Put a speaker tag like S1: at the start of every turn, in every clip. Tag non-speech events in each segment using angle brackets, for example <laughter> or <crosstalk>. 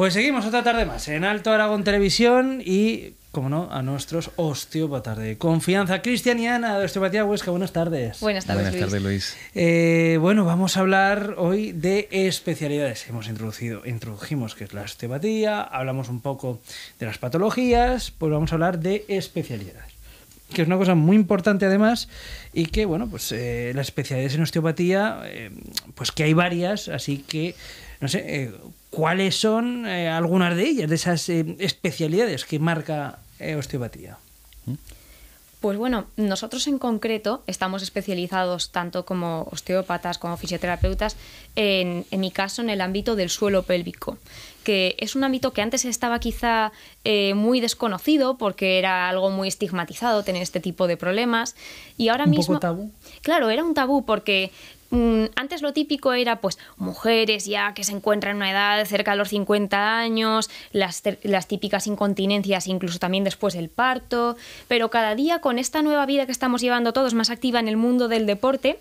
S1: Pues seguimos otra tarde más en Alto Aragón Televisión y, como no, a nuestros osteópatas de confianza. Cristian y Ana de Osteopatía Huesca, buenas tardes. Buenas tardes, buenas Luis. Luis. Eh, bueno, vamos a hablar hoy de especialidades. Hemos introducido, introdujimos que es la osteopatía, hablamos un poco de las patologías, pues vamos a hablar de especialidades que es una cosa muy importante además y que bueno pues eh, las especialidades en osteopatía eh, pues que hay varias así que no sé, eh, ¿cuáles son eh, algunas de ellas, de esas eh, especialidades que marca osteopatía? ¿Mm?
S2: Pues bueno, nosotros en concreto estamos especializados tanto como osteópatas como fisioterapeutas, en, en mi caso, en el ámbito del suelo pélvico, que es un ámbito que antes estaba quizá muy desconocido porque era algo muy estigmatizado tener este tipo de problemas y ahora mismo tabú? claro era un tabú porque Mm, antes lo típico era pues mujeres ya que se encuentran en una edad cerca de los 50 años, las, típicas incontinencias, incluso también después del parto, pero cada día con esta nueva vida que estamos llevando todos más activa en el mundo del deporte,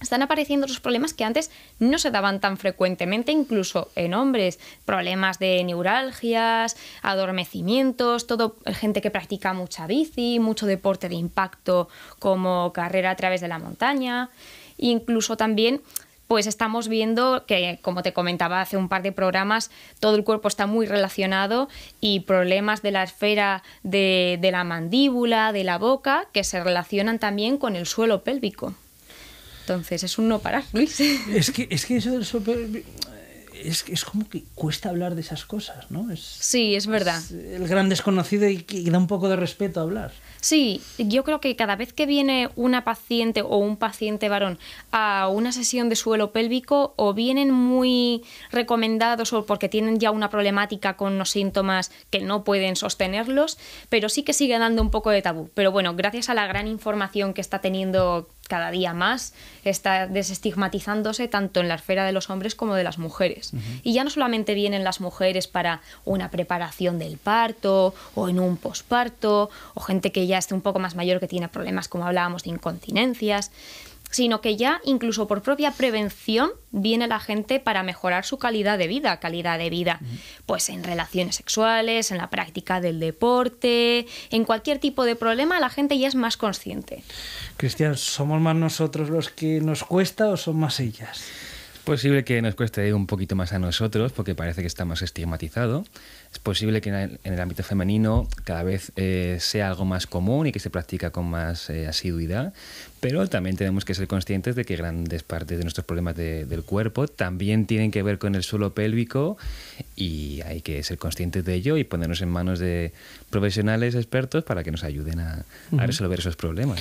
S2: están apareciendo los problemas que antes no se daban tan frecuentemente, incluso en hombres. Problemas de neuralgias, adormecimientos, todo eh, gente que practica mucha bici, mucho deporte de impacto como carrera a través de la montaña. Incluso también pues estamos viendo que, como te comentaba hace un par de programas, todo el cuerpo está muy relacionado y problemas de la esfera de, la mandíbula, de la boca, que se relacionan también con el suelo pélvico.
S1: Entonces es un no parar, Luis. Es que, es que eso del suelo pélvico, es, como que cuesta hablar de esas cosas, ¿no? Es,
S2: sí, es verdad. Es
S1: el gran desconocido y, da un poco de respeto hablar.
S2: Sí, yo creo que cada vez que viene una paciente o un paciente varón a una sesión de suelo pélvico o vienen muy recomendados o porque tienen ya una problemática con los síntomas que no pueden sostenerlos, pero sí que sigue dando un poco de tabú. Pero bueno, gracias a la gran información que está teniendo cada día más está desestigmatizándose tanto en la esfera de los hombres como de las mujeres. Y ya no solamente vienen las mujeres para una preparación del parto o en un posparto o gente que ya esté un poco más mayor que tiene problemas como hablábamos de incontinencias, sino que ya incluso por propia prevención viene la gente para mejorar su calidad de vida, calidad de vida pues en relaciones sexuales, en la práctica del deporte, en cualquier tipo de problema la gente ya es más consciente.
S1: Cristian, ¿somos más nosotros los que nos cuesta o son más ellas?
S3: posible que nos cueste un poquito más a nosotros porque parece que está más estigmatizado. Es posible que en el ámbito femenino cada vez eh, sea algo más común y que se practica con más eh, asiduidad, pero también tenemos que ser conscientes de que grandes partes de nuestros problemas del cuerpo también tienen que ver con el suelo pélvico y hay que ser conscientes de ello y ponernos en manos de profesionales expertos para que nos ayuden a resolver esos problemas.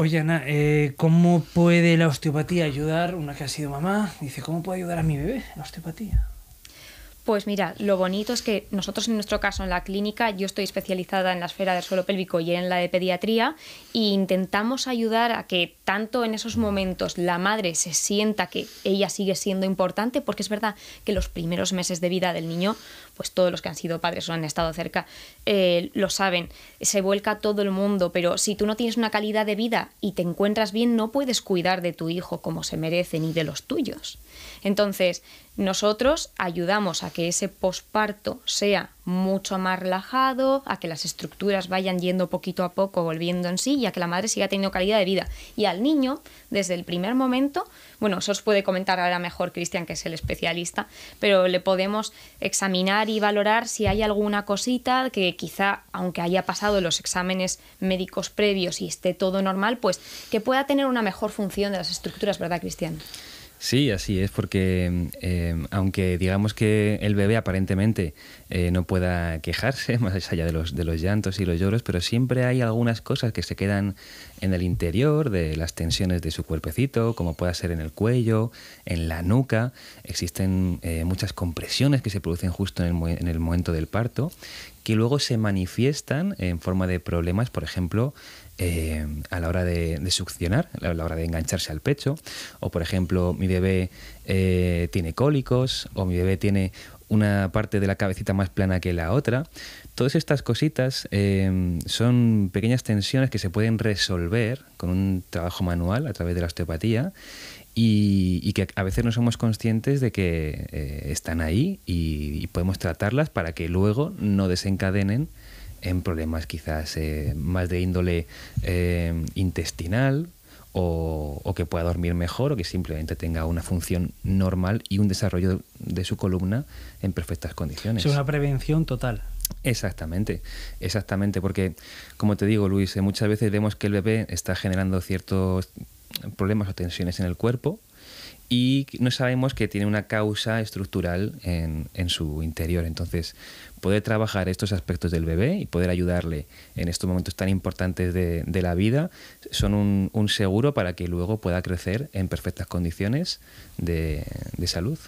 S1: Oye, Ana, eh, ¿cómo puede la osteopatía ayudar? Una que ha sido mamá dice, ¿cómo puede ayudar a mi bebé la osteopatía?
S2: Pues mira, lo bonito es que nosotros en nuestro caso en la clínica, yo estoy especializada en la esfera del suelo pélvico y en la de pediatría, e intentamos ayudar a que tanto en esos momentos la madre se sienta que ella sigue siendo importante, porque es verdad que los primeros meses de vida del niño pues todos los que han sido padres o han estado cerca eh, lo saben, se vuelca todo el mundo, pero si tú no tienes una calidad de vida y te encuentras bien, no puedes cuidar de tu hijo como se merece ni de los tuyos. Entonces, nosotros ayudamos a que ese posparto sea mucho más relajado, a que las estructuras vayan yendo poquito a poco, volviendo en sí, y a que la madre siga teniendo calidad de vida. Y al niño, desde el primer momento, bueno, eso os puede comentar ahora mejor Cristian, que es el especialista, pero le podemos examinar y valorar si hay alguna cosita que quizá, aunque haya pasado los exámenes médicos previos y esté todo normal, pues que pueda tener una mejor función de las estructuras, ¿verdad, Cristian?
S3: Sí, así es, porque eh, aunque digamos que el bebé aparentemente eh, no pueda quejarse, <laughs> más allá de los, de los llantos y los lloros, pero siempre hay algunas cosas que se quedan en el interior de las tensiones de su cuerpecito, como pueda ser en el cuello, en la nuca. Existen eh, muchas compresiones que se producen justo en el, en el momento del parto, que luego se manifiestan en forma de problemas, por ejemplo, eh, a la hora de, succionar, a la hora de engancharse al pecho, o por ejemplo mi bebé eh, tiene cólicos, o mi bebé tiene una parte de la cabecita más plana que la otra. Todas estas cositas eh, son pequeñas tensiones que se pueden resolver con un trabajo manual a través de la osteopatía y, que a veces no somos conscientes de que están ahí y, podemos tratarlas para que luego no desencadenen en problemas quizás eh, más de índole eh, intestinal o, o, que pueda dormir mejor o que simplemente tenga una función normal y un desarrollo de su columna en perfectas condiciones. Es una prevención total. Exactamente, exactamente, porque como te digo Luis, eh, muchas veces vemos que el bebé está generando ciertos problemas o tensiones en el cuerpo y no sabemos que tiene una causa estructural en, en, su interior. Entonces, poder trabajar estos aspectos del bebé y poder ayudarle en estos momentos tan importantes de, la vida son un, seguro para que luego pueda crecer en perfectas condiciones de, salud.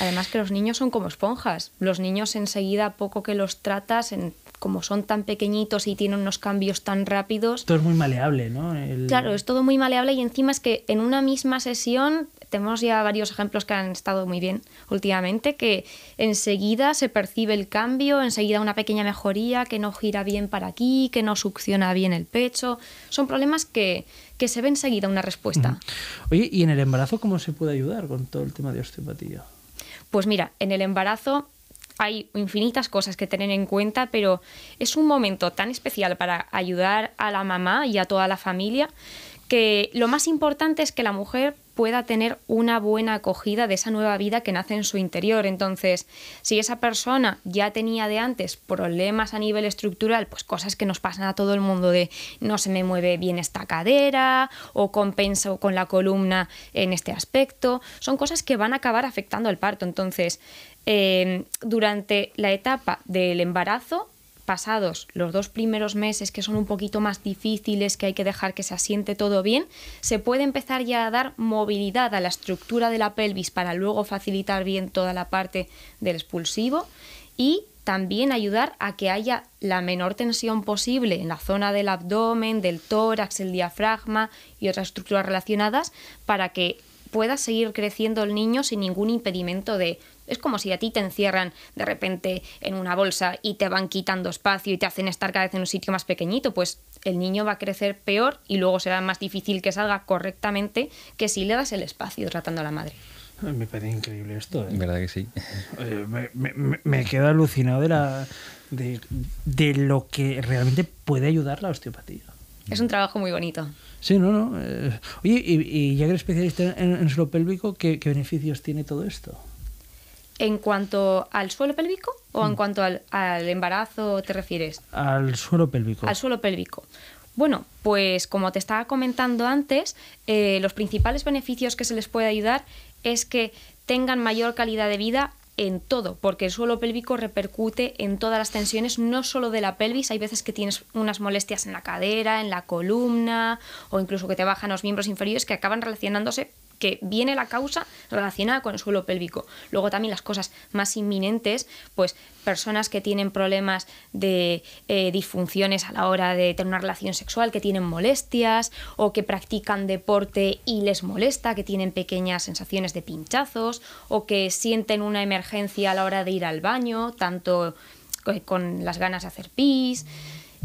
S2: Además que los niños son como esponjas. Los niños enseguida, poco que los tratas, en, como son tan pequeñitos y tienen unos cambios tan rápidos.
S1: Todo es muy maleable, ¿no? Claro, es
S2: todo muy maleable y encima es que en una misma sesión tenemos ya varios ejemplos que han estado muy bien últimamente, que enseguida se percibe el cambio, enseguida una pequeña mejoría, que no gira bien para aquí, que no succiona bien el pecho. Son problemas que, se ve enseguida una respuesta.
S1: Oye, ¿y en el embarazo cómo se puede ayudar con todo el tema de osteopatía?
S2: Pues mira, en el embarazo hay infinitas cosas que tener en cuenta, pero es un momento tan especial para ayudar a la mamá y a toda la familia que lo más importante es que la mujer pueda tener una buena acogida de esa nueva vida que nace en su interior. Entonces, si esa persona ya tenía de antes problemas a nivel estructural, pues cosas que nos pasan a todo el mundo de no se me mueve bien esta cadera o compenso con la columna en este aspecto, son cosas que van a acabar afectando al parto. Entonces, eh, durante la etapa del embarazo, pasados los dos primeros meses que son un poquito más difíciles, que hay que dejar que se asiente todo bien, se puede empezar ya a dar movilidad a la estructura de la pelvis para luego facilitar bien toda la parte del expulsivo y también ayudar a que haya la menor tensión posible en la zona del abdomen, del tórax, el diafragma y otras estructuras relacionadas para que pueda seguir creciendo el niño sin ningún impedimento de... Es como si a ti te encierran de repente en una bolsa y te van quitando espacio y te hacen estar cada vez en un sitio más pequeñito, pues el niño va a crecer peor y luego será más difícil que salga correctamente que si le das el espacio tratando a la madre.
S1: Me parece increíble esto. ¿eh? ¿Verdad que sí? me, quedo alucinado de, la, de lo que realmente puede ayudar la osteopatía.
S2: Es un trabajo muy bonito.
S1: Sí, no, no. Eh, oye, y, ya que eres especialista en, suelo pélvico, ¿qué, beneficios tiene todo esto?
S2: ¿En cuanto al suelo pélvico o en mm. cuanto al, embarazo te refieres?
S1: Al suelo pélvico. Al
S2: suelo pélvico. Bueno, pues como te estaba comentando antes, eh, los principales beneficios que se les puede ayudar es que tengan mayor calidad de vida en todo, porque el suelo pélvico repercute en todas las tensiones, no solo de la pelvis, hay veces que tienes unas molestias en la cadera, en la columna o incluso que te bajan los miembros inferiores que acaban relacionándose que viene la causa relacionada con el suelo pélvico. Luego también las cosas más inminentes, pues personas que tienen problemas de eh, disfunciones a la hora de tener una relación sexual, que tienen molestias o que practican deporte y les molesta, que tienen pequeñas sensaciones de pinchazos o que sienten una emergencia a la hora de ir al baño, tanto eh, con las ganas de hacer pis.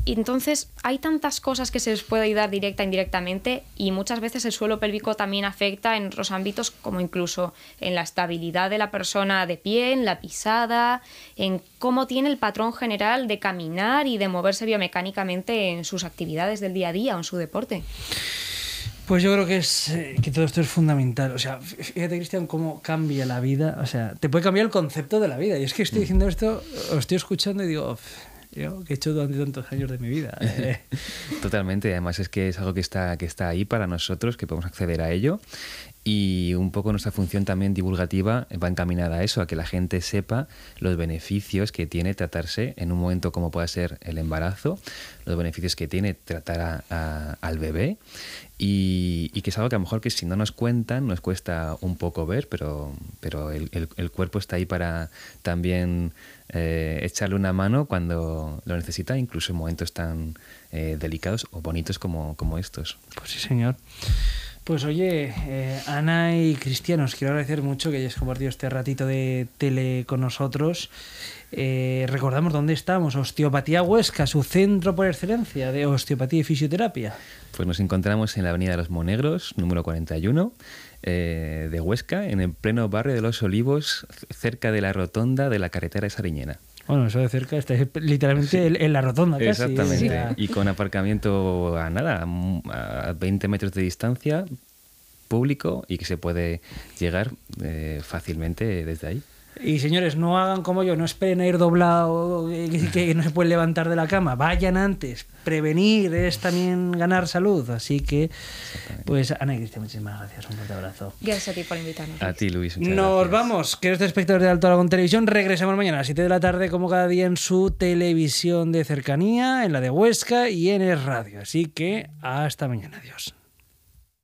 S2: Entonces, hay tantas cosas que se les puede ayudar directa e indirectamente y muchas veces el suelo pélvico también afecta en otros ámbitos como incluso en la estabilidad de la persona de pie, en la pisada, en cómo tiene el patrón general de caminar y de moverse biomecánicamente en sus actividades del día a día o en su deporte.
S1: Pues yo creo que es eh, que todo esto es fundamental. O sea, fíjate, Cristian, cómo cambia la vida. O sea, te puede cambiar el concepto de la vida. Y es que estoy mm. diciendo esto, os estoy escuchando y digo, que he hecho durante tantos años de mi
S3: vida. <laughs> Eh. Totalmente, además es que es algo que está, que está ahí para nosotros, que podemos acceder a ello y un poco nuestra función también divulgativa va encaminada a eso, a que la gente sepa los beneficios que tiene tratarse en un momento como pueda ser el embarazo, los beneficios que tiene tratar al bebé y, que es algo que a lo mejor que si no nos cuentan nos cuesta un poco ver, pero, pero el, cuerpo está ahí para también eh, echarle una mano cuando lo necesita, incluso en momentos tan eh, delicados o bonitos como, como estos. Pues sí,
S1: señor. Pues oye, eh, Ana y Cristian, os quiero agradecer mucho que hayáis compartido este ratito de tele con nosotros. Eh, recordamos dónde estamos, Osteopatía Huesca, su centro por excelencia de osteopatía y fisioterapia.
S3: Pues nos encontramos en la Avenida de los Monegros, número 41, eh, de Huesca, en el pleno barrio de los Olivos, cerca de la rotonda de la carretera de Sariñena.
S1: Bueno, eso de cerca está literalmente en, la rotonda. ¿eh? Exactamente. Y
S3: con aparcamiento a nada, a 20 metros de distancia, público y que se puede llegar eh, fácilmente desde ahí.
S1: Y señores, no hagan como yo, no esperen a ir doblado, que, que no se pueden levantar de la cama, vayan antes. Prevenir es también ganar salud. Así que, pues, Ana y Cristian, muchísimas gracias. Un fuerte abrazo. Gracias a ti por invitarnos. A ti, Luis. Nos vamos, queridos espectadores de Alto Aragón Televisión. Regresamos mañana a las 7 de la tarde, como cada día, en su televisión de cercanía, en la de Huesca y en el radio. Así que, hasta mañana. Adiós.